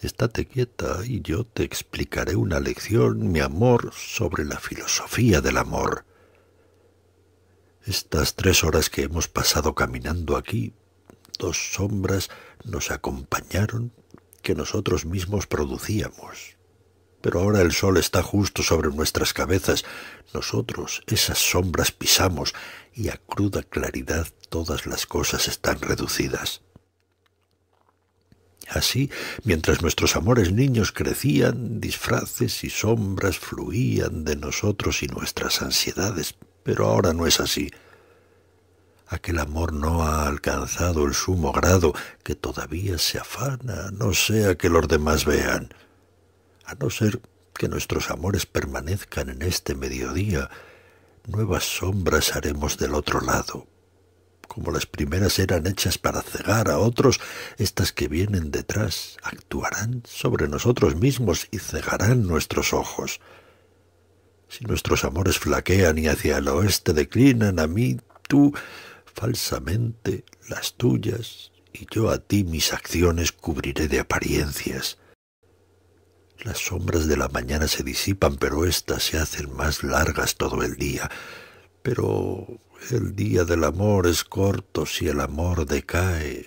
Estate quieta y yo te explicaré una lección, mi amor, sobre la filosofía del amor. Estas tres horas que hemos pasado caminando aquí, dos sombras nos acompañaron que nosotros mismos producíamos. Pero ahora el sol está justo sobre nuestras cabezas. Nosotros esas sombras pisamos y a cruda claridad todas las cosas están reducidas. Así, mientras nuestros amores niños crecían, disfraces y sombras fluían de nosotros y nuestras ansiedades, pero ahora no es así. Aquel amor no ha alcanzado el sumo grado que todavía se afana, no sea que los demás vean. A no ser que nuestros amores permanezcan en este mediodía, nuevas sombras haremos del otro lado, como las primeras eran hechas para cegar a otros, estas que vienen detrás actuarán sobre nosotros mismos y cegarán nuestros ojos. Si nuestros amores flaquean y hacia el oeste declinan, a mí tú falsamente las tuyas y yo a ti mis acciones cubriré de apariencias. Las sombras de la mañana se disipan, pero éstas se hacen más largas todo el día. Pero el día del amor es corto si el amor decae.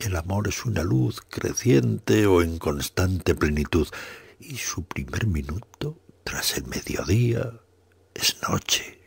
El amor es una luz creciente o en constante plenitud, y su primer minuto, tras el mediodía, es noche.